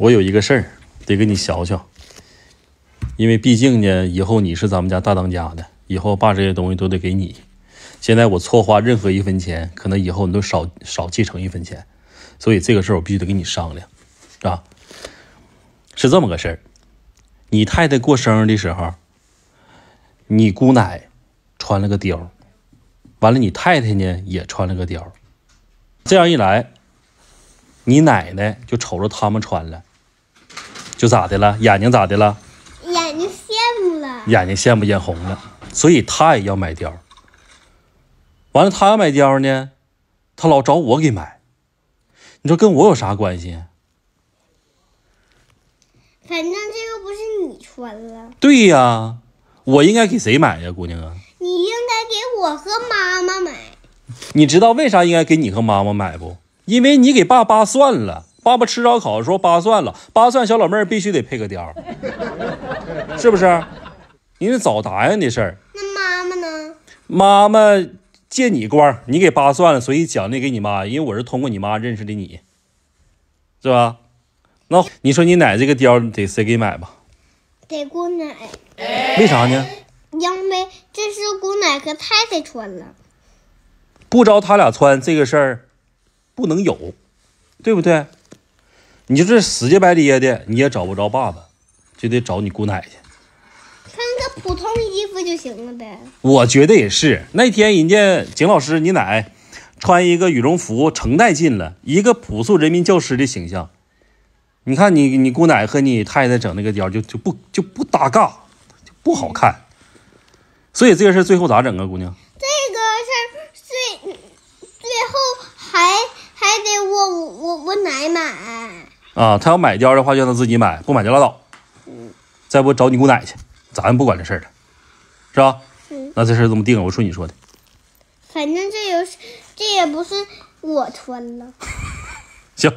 我有一个事儿得给你瞧瞧，因为毕竟呢，以后你是咱们家大当家的，以后爸这些东西都得给你。现在我错花任何一分钱，可能以后你都少少继承一分钱。所以这个事儿我必须得跟你商量，是吧？是这么个事儿：你太太过生日的时候，你姑奶穿了个貂，完了你太太呢也穿了个貂，这样一来，你奶奶就瞅着他们穿了。就咋的了？眼睛咋的了？眼睛羡慕了，眼睛羡慕眼红了，所以他也要买貂。完了，他要买貂呢，他老找我给买。你说跟我有啥关系？反正这个不是你穿了。对呀，我应该给谁买呀，姑娘啊？你应该给我和妈妈买。你知道为啥应该给你和妈妈买不？因为你给爸爸算了。爸爸吃烧烤说八蒜了，八蒜小老妹儿必须得配个貂，是不是？你得早答应的事儿。那妈妈呢？妈妈借你光，你给八蒜了，所以奖励给你妈。因为我是通过你妈认识的你，是吧？那你说你奶这个貂得谁给买吧？得姑奶。为啥呢？因为这是姑奶和太太穿了，不着他俩穿这个事儿不能有，对不对？你就这死乞白咧的，你也找不着爸爸，就得找你姑奶去。穿个普通衣服就行了呗。我觉得也是。那天人家景老师你奶穿一个羽绒服，成带劲了，一个朴素人民教师的形象。你看你你姑奶和你太太整那个貂，就就不就不搭嘎，就不好看。所以这个事最后咋整啊，姑娘？这个事最最后还还得我我我奶买。啊，他要买貂的话，让他自己买；不买就拉倒。嗯，再不找你姑奶去，咱不管这事儿了，是吧？嗯，那这事这么定了，我说你说的。反正这有，这也不是我穿了。行。